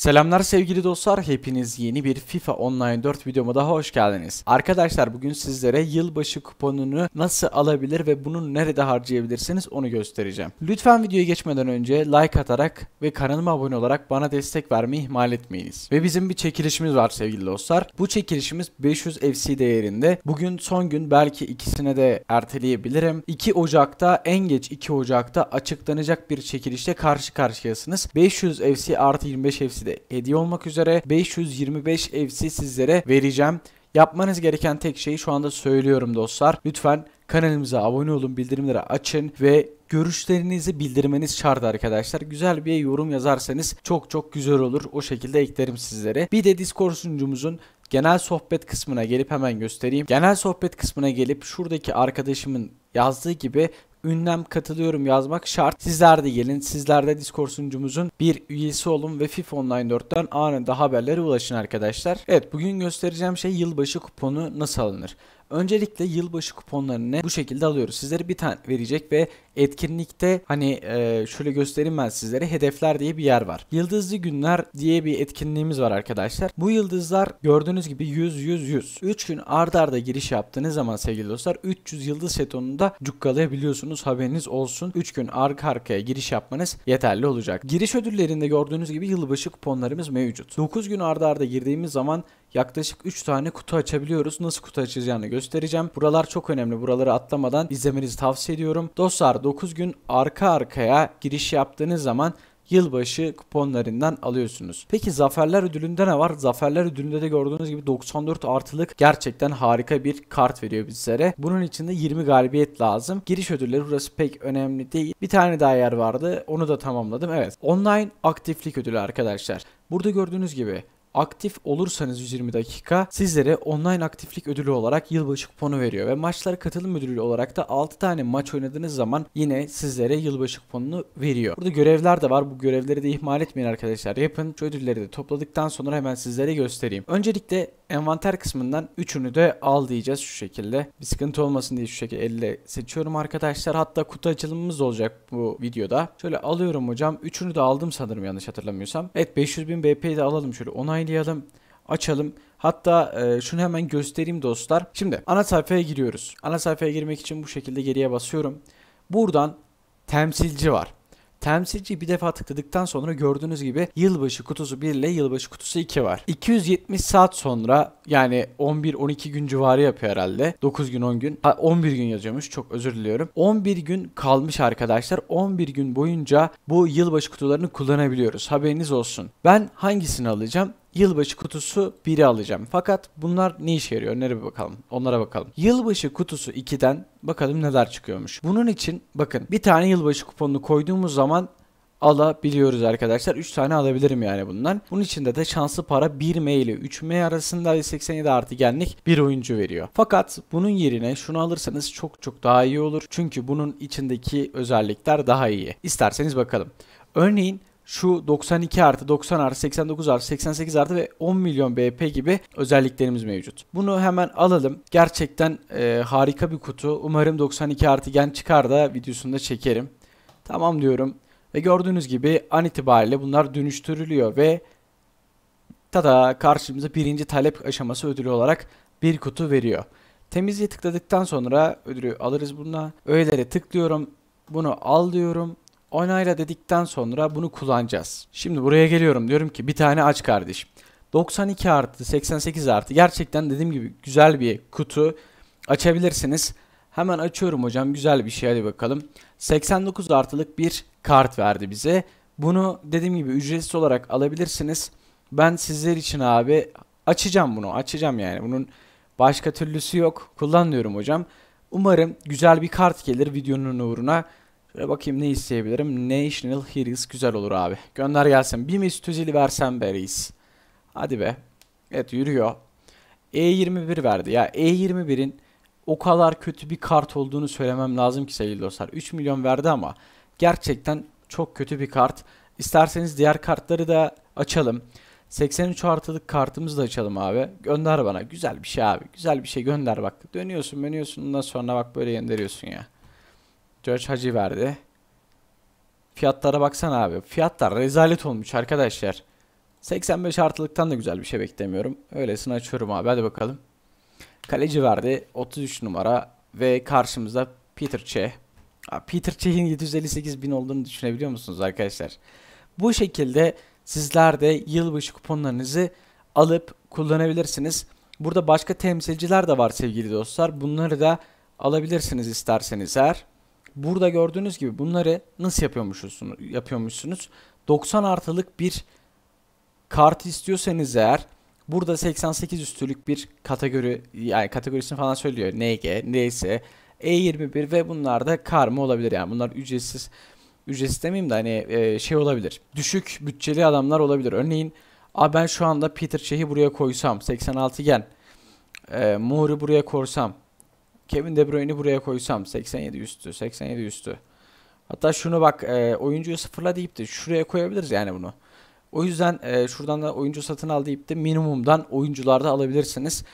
Selamlar sevgili dostlar, hepiniz yeni bir FIFA Online 4 videoma daha hoş geldiniz. Arkadaşlar bugün sizlere yılbaşı kuponunu nasıl alabilir ve bunu nerede harcayabilirsiniz onu göstereceğim. Lütfen videoya geçmeden önce like atarak ve kanalıma abone olarak bana destek vermeyi ihmal etmeyiniz. Ve bizim bir çekilişimiz var sevgili dostlar. Bu çekilişimiz 500 FC değerinde. Bugün son gün belki ikisine de erteleyebilirim. 2 Ocak'ta en geç 2 Ocak'ta açıklanacak bir çekilişte karşı karşıyasınız. 500 FC artı 25 FC de hediye olmak üzere 525 evsi sizlere vereceğim. Yapmanız gereken tek şeyi şu anda söylüyorum dostlar. Lütfen kanalımıza abone olun, bildirimleri açın ve görüşlerinizi bildirmeniz şart arkadaşlar. Güzel bir yorum yazarsanız çok çok güzel olur. O şekilde eklerim sizlere. Bir de Discord sunucumuzun genel sohbet kısmına gelip hemen göstereyim. Genel sohbet kısmına gelip şuradaki arkadaşımın yazdığı gibi ünlem katılıyorum yazmak şart. Sizler de gelin. Sizler de Discord sunucumuzun bir üyesi olun ve FIFA Online 4'ten anında haberlere ulaşın arkadaşlar. Evet bugün göstereceğim şey yılbaşı kuponu nasıl alınır. Öncelikle yılbaşı kuponlarını bu şekilde alıyoruz. Sizlere bir tane verecek ve etkinlikte hani e, şöyle göstereyim ben sizlere hedefler diye bir yer var. Yıldızlı günler diye bir etkinliğimiz var arkadaşlar. Bu yıldızlar gördüğünüz gibi 100 100 100. 3 gün ardarda arda giriş yaptığınız zaman sevgili dostlar 300 yıldız setonunda cukkalayabiliyorsunuz. Haberiniz olsun. 3 gün arka arkaya giriş yapmanız yeterli olacak. Giriş ödüllerinde gördüğünüz gibi yılbaşı kuponlarımız mevcut. 9 gün ardarda arda girdiğimiz zaman yaklaşık 3 tane kutu açabiliyoruz. Nasıl kutu açacağını göstereceğim. Buralar çok önemli. Buraları atlamadan izlemenizi tavsiye ediyorum. Dostlar 9 gün arka arkaya giriş yaptığınız zaman yılbaşı kuponlarından alıyorsunuz. Peki zaferler ödülünde ne var? Zaferler ödülünde de gördüğünüz gibi 94 artılık gerçekten harika bir kart veriyor bizlere. Bunun için de 20 galibiyet lazım. Giriş ödülleri burası pek önemli değil. Bir tane daha yer vardı. Onu da tamamladım. Evet. Online aktiflik ödülü arkadaşlar. Burada gördüğünüz gibi aktif olursanız 120 dakika sizlere online aktiflik ödülü olarak yılbaşı kuponu veriyor ve maçlara katılım ödülü olarak da 6 tane maç oynadığınız zaman yine sizlere yılbaşı kuponunu veriyor. Burada görevler de var. Bu görevleri de ihmal etmeyin arkadaşlar. Yapın. Şu ödülleri de topladıktan sonra hemen sizlere göstereyim. Öncelikle envanter kısmından üçünü de al diyeceğiz şu şekilde. Bir sıkıntı olmasın diye şu şekilde elle seçiyorum arkadaşlar. Hatta kutu açılımımız olacak bu videoda. Şöyle alıyorum hocam. Üçünü de aldım sanırım yanlış hatırlamıyorsam. Evet 500 bin BP'yi de alalım şöyle onaylayalım. Açalım. Hatta e, şunu hemen göstereyim dostlar. Şimdi ana sayfaya giriyoruz. Ana sayfaya girmek için bu şekilde geriye basıyorum. Buradan temsilci var. Temsilci bir defa tıkladıktan sonra gördüğünüz gibi yılbaşı kutusu 1 ile yılbaşı kutusu 2 var. 270 saat sonra yani 11-12 gün civarı yapıyor herhalde. 9 gün 10 gün. Ha, 11 gün yazıyormuş çok özür diliyorum. 11 gün kalmış arkadaşlar. 11 gün boyunca bu yılbaşı kutularını kullanabiliyoruz. Haberiniz olsun. Ben hangisini alacağım? yılbaşı kutusu 1'i alacağım. Fakat bunlar ne işe yarıyor? Nereye bir bakalım? Onlara bakalım. Yılbaşı kutusu 2'den bakalım neler çıkıyormuş. Bunun için bakın bir tane yılbaşı kuponunu koyduğumuz zaman alabiliyoruz arkadaşlar. 3 tane alabilirim yani bundan. Bunun içinde de şanslı para 1M ile 3M arasında 87 artıgenlik bir oyuncu veriyor. Fakat bunun yerine şunu alırsanız çok çok daha iyi olur. Çünkü bunun içindeki özellikler daha iyi. İsterseniz bakalım. Örneğin şu 92 artı 90 artı 89 artı 88 artı ve 10 milyon BP gibi özelliklerimiz mevcut. Bunu hemen alalım. Gerçekten e, harika bir kutu. Umarım 92 artı gen çıkar da videosunda çekerim. Tamam diyorum. Ve gördüğünüz gibi an itibariyle bunlar dönüştürülüyor ve tada karşımıza birinci talep aşaması ödülü olarak bir kutu veriyor. Temizliğe tıkladıktan sonra ödülü alırız bununla. Öğelere tıklıyorum. Bunu al diyorum onayla dedikten sonra bunu kullanacağız. Şimdi buraya geliyorum diyorum ki bir tane aç kardeşim. 92 artı 88 artı gerçekten dediğim gibi güzel bir kutu açabilirsiniz. Hemen açıyorum hocam güzel bir şey hadi bakalım. 89 artılık bir kart verdi bize. Bunu dediğim gibi ücretsiz olarak alabilirsiniz. Ben sizler için abi açacağım bunu açacağım yani bunun başka türlüsü yok kullanıyorum hocam. Umarım güzel bir kart gelir videonun uğruna. Şöyle bakayım ne isteyebilirim. National Heroes güzel olur abi. Gönder gelsin. Bir mis tüzili versen be reis. Hadi be. Evet yürüyor. E21 verdi. Ya E21'in o kadar kötü bir kart olduğunu söylemem lazım ki sevgili dostlar. 3 milyon verdi ama gerçekten çok kötü bir kart. İsterseniz diğer kartları da açalım. 83 artılık kartımızı da açalım abi. Gönder bana. Güzel bir şey abi. Güzel bir şey gönder bak. Dönüyorsun dönüyorsun. Ondan sonra bak böyle gönderiyorsun ya. George Hacı verdi. Fiyatlara baksan abi. Fiyatlar rezalet olmuş arkadaşlar. 85 artılıktan da güzel bir şey beklemiyorum. Öylesine açıyorum abi. Hadi bakalım. Kaleci verdi. 33 numara. Ve karşımızda Peter Che. Peter Çeh'in 758 bin olduğunu düşünebiliyor musunuz arkadaşlar? Bu şekilde sizler de yılbaşı kuponlarınızı alıp kullanabilirsiniz. Burada başka temsilciler de var sevgili dostlar. Bunları da alabilirsiniz isterseniz eğer. Burada gördüğünüz gibi bunları nasıl yapıyormuşsunuz? Yapıyormuşsunuz. 90 artılık bir kart istiyorsanız eğer burada 88 üstülük bir kategori yani kategorisini falan söylüyor. NG, neyse E21 ve bunlar da karma olabilir yani bunlar ücretsiz ücretsiz demeyeyim de hani e, şey olabilir. Düşük bütçeli adamlar olabilir. Örneğin Abi ben şu anda Peter Çeh'i buraya koysam 86 gen. E, Moore'u buraya korsam Kevin De Bruyne'i buraya koysam 87 üstü 87 üstü. Hatta şunu bak e, oyuncuyu sıfırla deyip de şuraya koyabiliriz yani bunu. O yüzden e, şuradan da oyuncu satın al deyip de minimumdan oyuncularda alabilirsiniz.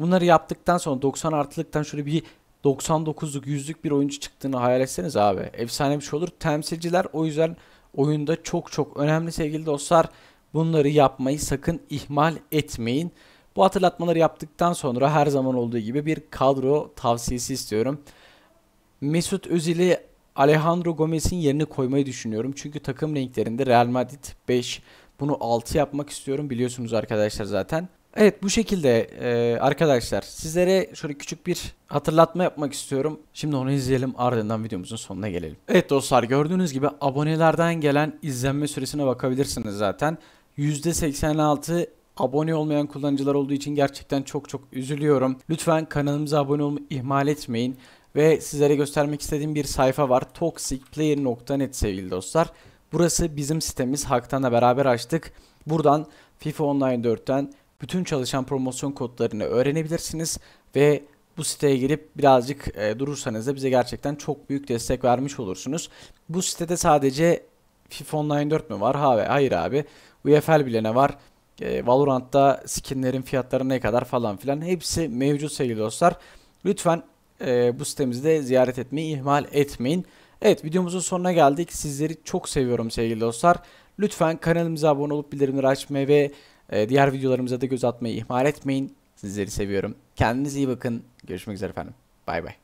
Bunları yaptıktan sonra 90 artılıktan şöyle bir 99'luk 100'lük bir oyuncu çıktığını hayal etseniz abi. Efsane bir şey olur. Temsilciler o yüzden oyunda çok çok önemli sevgili dostlar. Bunları yapmayı sakın ihmal etmeyin. Bu hatırlatmaları yaptıktan sonra her zaman olduğu gibi bir kadro tavsiyesi istiyorum. Mesut Özil'i Alejandro Gomez'in yerine koymayı düşünüyorum. Çünkü takım renklerinde Real Madrid 5 bunu 6 yapmak istiyorum biliyorsunuz arkadaşlar zaten. Evet bu şekilde e, arkadaşlar sizlere şöyle küçük bir hatırlatma yapmak istiyorum. Şimdi onu izleyelim ardından videomuzun sonuna gelelim. Evet dostlar gördüğünüz gibi abonelerden gelen izlenme süresine bakabilirsiniz zaten. %86 abone olmayan kullanıcılar olduğu için gerçekten çok çok üzülüyorum. Lütfen kanalımıza abone olmayı ihmal etmeyin. Ve sizlere göstermek istediğim bir sayfa var. toxicplayer.net sevgili dostlar. Burası bizim sitemiz. Haktan'la beraber açtık. Buradan FIFA Online 4'ten bütün çalışan promosyon kodlarını öğrenebilirsiniz ve bu siteye girip birazcık e, durursanız da bize gerçekten çok büyük destek vermiş olursunuz. Bu sitede sadece FIFA Online 4 mü var? Ha, hayır abi. UEFL ne var e, Valorant'ta skinlerin fiyatları ne kadar falan filan hepsi mevcut sevgili dostlar. Lütfen e, bu sitemizi de ziyaret etmeyi ihmal etmeyin. Evet videomuzun sonuna geldik. Sizleri çok seviyorum sevgili dostlar. Lütfen kanalımıza abone olup bildirimleri açmayı ve e, diğer videolarımıza da göz atmayı ihmal etmeyin. Sizleri seviyorum. Kendinize iyi bakın. Görüşmek üzere efendim. Bay bay.